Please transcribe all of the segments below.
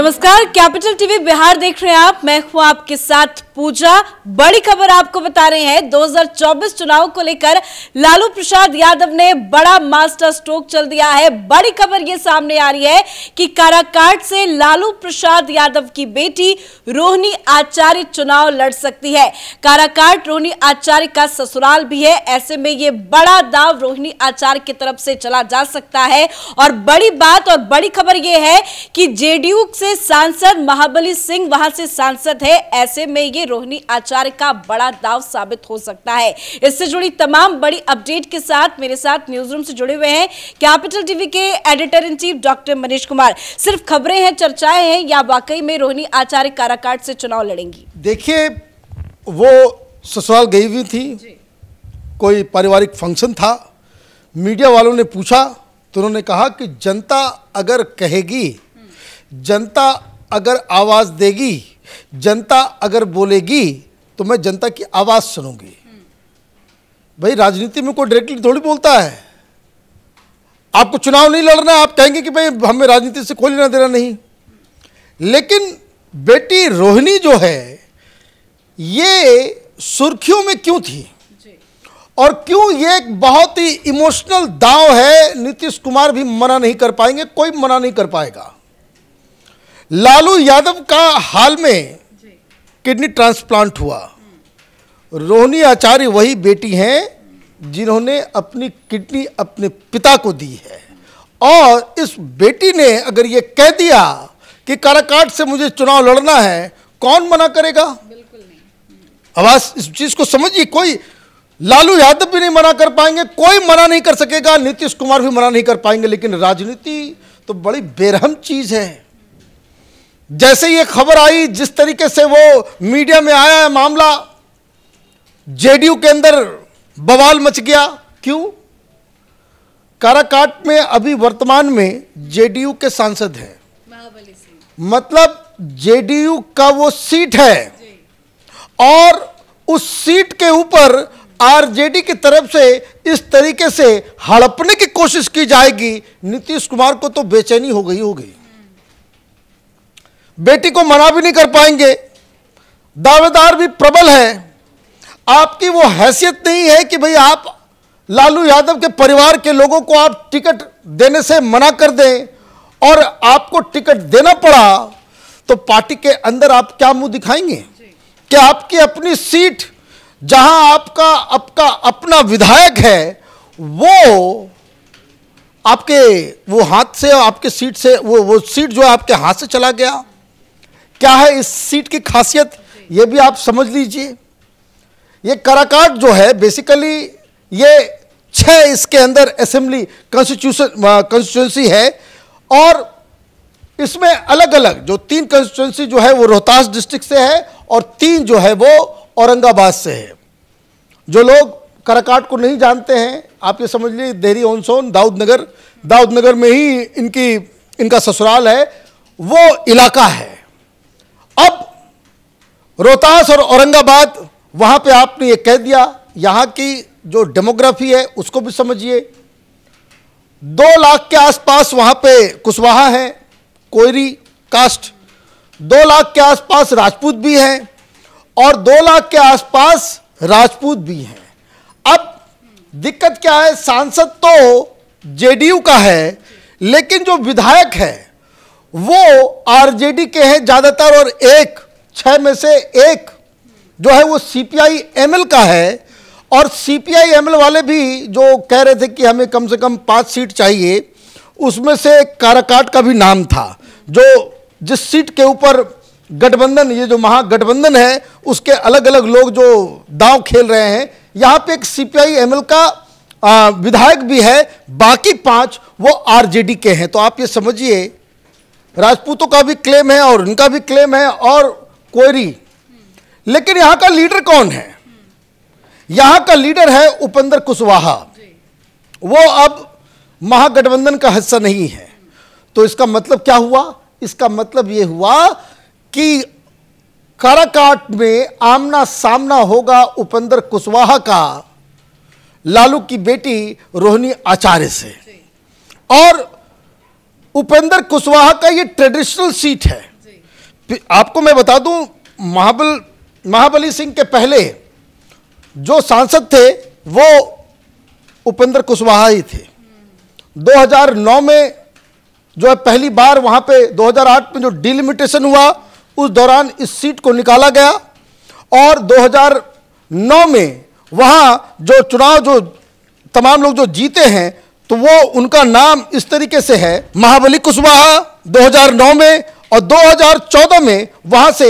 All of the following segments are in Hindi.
नमस्कार कैपिटल टीवी बिहार देख रहे हैं आप मैं हूं आपके साथ पूजा बड़ी खबर आपको बता रहे हैं 2024 चुनाव को लेकर लालू प्रसाद यादव ने बड़ा मास्टर स्ट्रोक चल दिया है बड़ी खबर ये सामने आ रही है कि काराकाट से लालू प्रसाद यादव की बेटी रोहिणी आचार्य चुनाव लड़ सकती है काराकाट रोहिणी आचार्य का ससुराल भी है ऐसे में ये बड़ा दाव रोहिणी आचार्य की तरफ से चला जा सकता है और बड़ी बात और बड़ी खबर यह है कि जेडीयू से सांसद महाबली सिंह वहां से सांसद है ऐसे में ये रोहिणी आचार्य का बड़ा दाव साबित हो सकता है इससे जुड़ी तमाम बड़ी अपडेट के साथ मेरे साथ न्यूज रूम से जुड़े हुए हैं कैपिटल टीवी के editor in chief doctor Manish Kumar सिर्फ खबरें हैं चर्चाएं हैं या वाकई में रोहिणी आचार्य काराकाट से चुनाव लड़ेंगी देखिए वो ससुराल गई हुई थी कोई पारिवारिक फंक्शन था मीडिया वालों ने पूछा तो उन्होंने कहा कि जनता अगर कहेगी जनता अगर आवाज़ देगी जनता अगर बोलेगी तो मैं जनता की आवाज़ सुनूंगी भाई राजनीति में कोई डायरेक्टली थोड़ी बोलता है आपको चुनाव नहीं लड़ना आप कहेंगे कि भाई हमें राजनीति से कोई लेना देना नहीं लेकिन बेटी रोहिणी जो है ये सुर्खियों में क्यों थी और क्यों ये एक बहुत ही इमोशनल दाव है नीतीश कुमार भी मना नहीं कर पाएंगे कोई मना नहीं कर पाएगा लालू यादव का हाल में किडनी ट्रांसप्लांट हुआ रोहिणी आचार्य वही बेटी हैं जिन्होंने अपनी किडनी अपने पिता को दी है और इस बेटी ने अगर ये कह दिया कि काराकाट से मुझे चुनाव लड़ना है कौन मना करेगा आवाज इस चीज को समझिए कोई लालू यादव भी नहीं मना कर पाएंगे कोई मना नहीं कर सकेगा नीतीश कुमार भी मना नहीं कर पाएंगे लेकिन राजनीति तो बड़ी बेरहम चीज है जैसे ये खबर आई जिस तरीके से वो मीडिया में आया है मामला जेडीयू के अंदर बवाल मच गया क्यों काराकाट में अभी वर्तमान में जेडीयू के सांसद हैं मतलब जेडीयू का वो सीट है और उस सीट के ऊपर आरजेडी की तरफ से इस तरीके से हड़पने की कोशिश की जाएगी नीतीश कुमार को तो बेचैनी हो गई होगी बेटी को मना भी नहीं कर पाएंगे दावेदार भी प्रबल है आपकी वो हैसियत नहीं है कि भाई आप लालू यादव के परिवार के लोगों को आप टिकट देने से मना कर दें और आपको टिकट देना पड़ा तो पार्टी के अंदर आप क्या मुंह दिखाएंगे कि आपकी अपनी सीट जहां आपका आपका अपना विधायक है वो आपके वो हाथ से आपके सीट से वो वो सीट जो है आपके हाथ से चला गया क्या है इस सीट की खासियत ये भी आप समझ लीजिए ये कराकाट जो है बेसिकली ये छः इसके अंदर असेंबली कॉन्स्टिट्यूशन कॉन्स्टिट्यूंसी है और इसमें अलग अलग जो तीन कॉन्स्टिट्यूंसी जो है वो रोहतास डिस्ट्रिक्ट से है और तीन जो है वो औरंगाबाद से है जो लोग कराकाट को नहीं जानते हैं आप ये समझ लीजिए देहरी ओनसोन दाऊदनगर दाऊदनगर में ही इनकी इनका ससुराल है वो इलाका है अब रोहतास और औरंगाबाद वहां पे आपने ये कह दिया यहां की जो डेमोग्राफी है उसको भी समझिए दो लाख के आसपास वहां पे कुशवाहा है कोयरी कास्ट दो लाख के आसपास राजपूत भी हैं और दो लाख के आसपास राजपूत भी हैं अब दिक्कत क्या है सांसद तो जेडीयू का है लेकिन जो विधायक है वो आरजेडी के हैं ज़्यादातर और एक छह में से एक जो है वो सीपीआई एमएल का है और सीपीआई एमएल वाले भी जो कह रहे थे कि हमें कम से कम पाँच सीट चाहिए उसमें से काराकाट का भी नाम था जो जिस सीट के ऊपर गठबंधन ये जो महागठबंधन है उसके अलग अलग लोग जो दांव खेल रहे हैं यहाँ पे एक सीपीआई एमएल का आ, विधायक भी है बाकी पांच वो आरजेडी के हैं तो आप ये समझिए राजपूतों का भी क्लेम है और उनका भी क्लेम है और कोयरी लेकिन यहां का लीडर कौन है यहां का लीडर है उपेंद्र कुशवाहा वो अब महागठबंधन का हिस्सा नहीं है तो इसका मतलब क्या हुआ इसका मतलब यह हुआ कि काराकाट में आमना सामना होगा उपेंद्र कुशवाहा का लालू की बेटी रोहिणी आचार्य से और उपेंद्र कुशवाहा का ये ट्रेडिशनल सीट है आपको मैं बता दूं महाबल महाबली सिंह के पहले जो सांसद थे वो उपेंद्र कुशवाहा ही थे 2009 हम्म। में जो है पहली बार वहां पे 2008 में जो डिलिमिटेशन हुआ उस दौरान इस सीट को निकाला गया और 2009 में वहां जो चुनाव जो तमाम लोग जो जीते हैं तो वो उनका नाम इस तरीके से है महाबली कुशवाहा 2009 में और 2014 में वहां से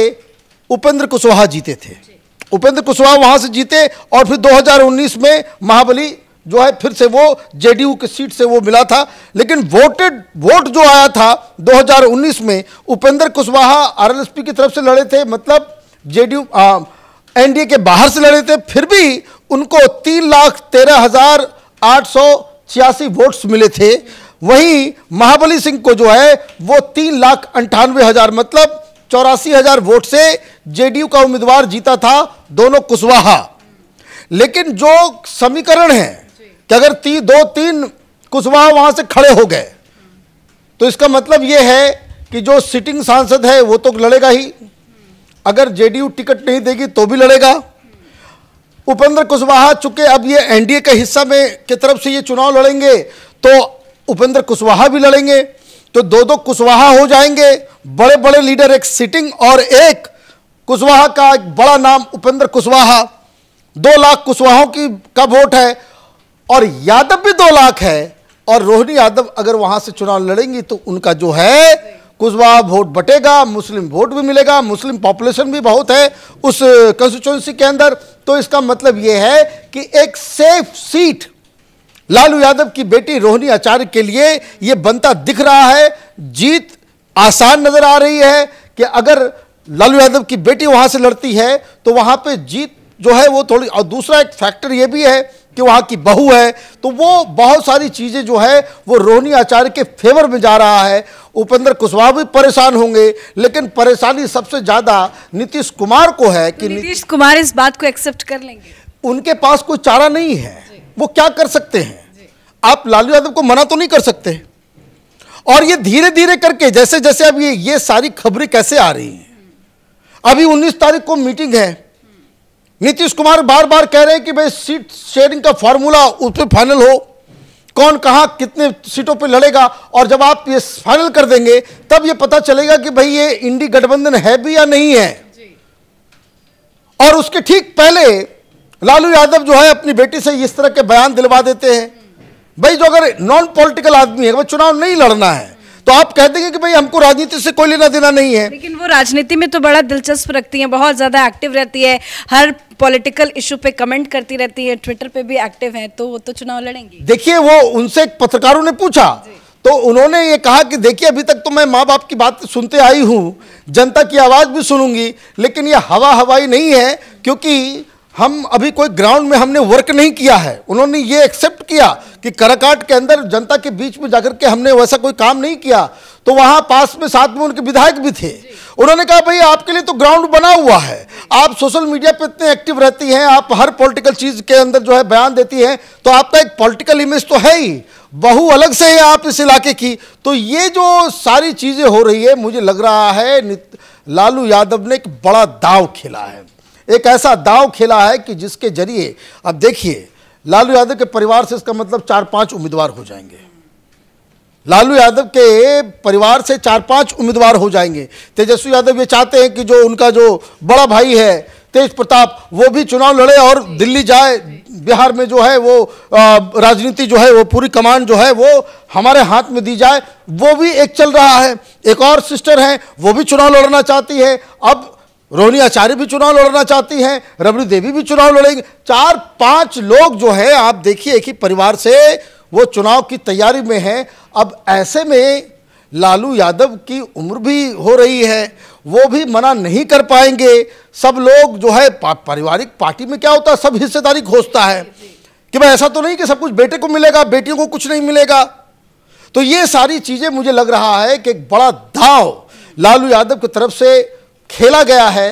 उपेंद्र कुशवाहा जीते थे उपेंद्र कुशवाहा वहां से जीते और फिर 2019 में महाबली जो है फिर से वो जेडीयू की सीट से वो मिला था लेकिन वोटेड वोट जो आया था 2019 में उपेंद्र कुशवाहा आरएलएसपी की तरफ से लड़े थे मतलब जेडीयू एनडीए के बाहर से लड़े थे फिर भी उनको तीन लाख तेरह हजार आठ सौ छियासी वोट्स मिले थे वहीं महाबली सिंह को जो है वो तीन लाख अंठानवे हज़ार मतलब चौरासी हज़ार वोट से जेडीयू का उम्मीदवार जीता था दोनों कुशवाहा लेकिन जो समीकरण है कि अगर ती, दो तीन कुशवाहा वहां से खड़े हो गए तो इसका मतलब ये है कि जो सिटिंग सांसद है वो तो लड़ेगा ही अगर जेडीयू टिकट नहीं देगी तो भी लड़ेगा उपेंद्र कुशवाहा चुके अब ये एनडीए के हिस्सा में की तरफ से ये चुनाव लड़ेंगे तो उपेंद्र कुशवाहा भी लड़ेंगे तो दो दो कुशवाहा हो जाएंगे बड़े बड़े लीडर एक सिटिंग और एक कुशवाहा का एक बड़ा नाम उपेंद्र कुशवाहा दो लाख कुशवाहा की का वोट है और यादव भी दो लाख है और रोहिणी यादव अगर वहां से चुनाव लड़ेंगी तो उनका जो है कुशवा वोट बटेगा मुस्लिम वोट भी मिलेगा मुस्लिम पॉपुलेशन भी बहुत है उस कंस्टिट्यूंसी के अंदर तो इसका मतलब यह है कि एक सेफ सीट लालू यादव की बेटी रोहिणी आचार्य के लिए यह बनता दिख रहा है जीत आसान नज़र आ रही है कि अगर लालू यादव की बेटी वहां से लड़ती है तो वहां पे जीत जो है वो थोड़ी और दूसरा एक फैक्टर ये भी है कि वहाँ की बहू है तो वो बहुत सारी चीज़ें जो है वो रोहनी आचार्य के फेवर में जा रहा है उपेंद्र कुशवाहा भी परेशान होंगे लेकिन परेशानी सबसे ज़्यादा नीतीश कुमार को है कि नीतीश कुमार इस बात को एक्सेप्ट कर लेंगे उनके पास कोई चारा नहीं है वो क्या कर सकते हैं आप लालू यादव को मना तो नहीं कर सकते और ये धीरे धीरे करके जैसे जैसे अब ये ये सारी खबरें कैसे आ रही हैं अभी 19 तारीख को मीटिंग है नीतीश कुमार बार बार कह रहे हैं कि भाई सीट शेयरिंग का फॉर्मूला उस पर फाइनल हो कौन कहाँ कितने सीटों पे लड़ेगा और जब आप ये फाइनल कर देंगे तब ये पता चलेगा कि भाई ये इंडी गठबंधन है भी या नहीं है और उसके ठीक पहले लालू यादव जो है अपनी बेटी से इस तरह के बयान दिलवा देते हैं भाई जो अगर नॉन पॉलिटिकल आदमी है वह चुनाव नहीं लड़ना है तो आप कह देंगे कि भाई हमको राजनीति से कोई लेना देना नहीं है लेकिन वो राजनीति में तो बड़ा दिलचस्प रखती है बहुत ज्यादा एक्टिव रहती है हर पॉलिटिकल इशू पे कमेंट करती रहती है ट्विटर पे भी एक्टिव है तो वो तो चुनाव लड़ेंगे देखिए वो उनसे पत्रकारों ने पूछा तो उन्होंने ये कहा कि देखिए अभी तक तो मैं माँ बाप की बात सुनते आई हूँ जनता की आवाज़ भी सुनूंगी लेकिन ये हवा हवाई नहीं है क्योंकि हम अभी कोई ग्राउंड में हमने वर्क नहीं किया है उन्होंने ये एक्सेप्ट किया कि करकाट के अंदर जनता के बीच में जाकर के हमने वैसा कोई काम नहीं किया तो वहाँ पास में साथ में उनके विधायक भी थे उन्होंने कहा भाई आपके लिए तो ग्राउंड बना हुआ है आप सोशल मीडिया पे इतने एक्टिव रहती हैं आप हर पॉलिटिकल चीज़ के अंदर जो है बयान देती हैं तो आपका एक पॉलिटिकल इमेज तो है ही बहु अलग से है आप इस इलाके की तो ये जो सारी चीज़ें हो रही है मुझे लग रहा है लालू यादव ने एक बड़ा दाव खेला है एक ऐसा दाव खेला है कि जिसके जरिए अब देखिए लालू यादव के परिवार से इसका मतलब चार पांच उम्मीदवार हो जाएंगे लालू यादव के परिवार से चार पांच उम्मीदवार हो जाएंगे तेजस्वी यादव ये चाहते हैं कि जो उनका जो बड़ा भाई है तेज प्रताप वो भी चुनाव लड़े और दिल्ली जाए बिहार में जो है वो राजनीति जो है वो पूरी कमान जो है वो हमारे हाथ में दी जाए वो भी एक चल रहा है एक और सिस्टर है वो भी चुनाव लड़ना चाहती है अब रोहिणी आचार्य भी चुनाव लड़ना चाहती हैं रबड़ी देवी भी चुनाव लड़ेंगे चार पांच लोग जो है आप देखिए ही परिवार से वो चुनाव की तैयारी में हैं अब ऐसे में लालू यादव की उम्र भी हो रही है वो भी मना नहीं कर पाएंगे सब लोग जो है पा, पारिवारिक पार्टी में क्या होता है सब हिस्सेदारी घोषता है कि भाई ऐसा तो नहीं कि सब कुछ बेटे को मिलेगा बेटियों को कुछ नहीं मिलेगा तो ये सारी चीज़ें मुझे लग रहा है कि एक बड़ा दाव लालू यादव की तरफ से खेला गया है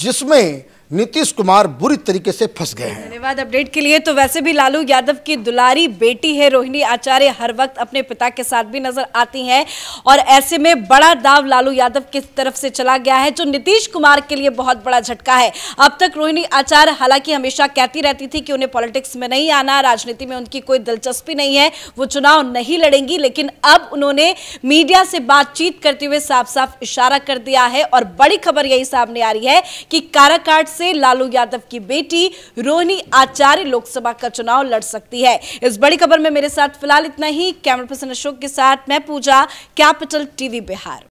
जिसमें नीतीश कुमार बुरी तरीके से फंस गए हैं धन्यवाद अपडेट के लिए तो वैसे भी लालू यादव की दुलारी बेटी है रोहिणी आचार्य हर वक्त अपने पिता के साथ भी नजर आती हैं और ऐसे में बड़ा दाव लालू यादव की तरफ से चला गया है जो नीतीश कुमार के लिए बहुत बड़ा झटका है अब तक रोहिणी आचार्य हालांकि हमेशा कहती रहती थी कि उन्हें पॉलिटिक्स में नहीं आना राजनीति में उनकी कोई दिलचस्पी नहीं है वो चुनाव नहीं लड़ेंगी लेकिन अब उन्होंने मीडिया से बातचीत करते हुए साफ साफ इशारा कर दिया है और बड़ी खबर यही सामने आ रही है कि काराकाट से लालू यादव की बेटी रोहिणी आचार्य लोकसभा का चुनाव लड़ सकती है इस बड़ी खबर में मेरे साथ फिलहाल इतना ही कैमरा पर्सन अशोक के साथ मैं पूजा कैपिटल टीवी बिहार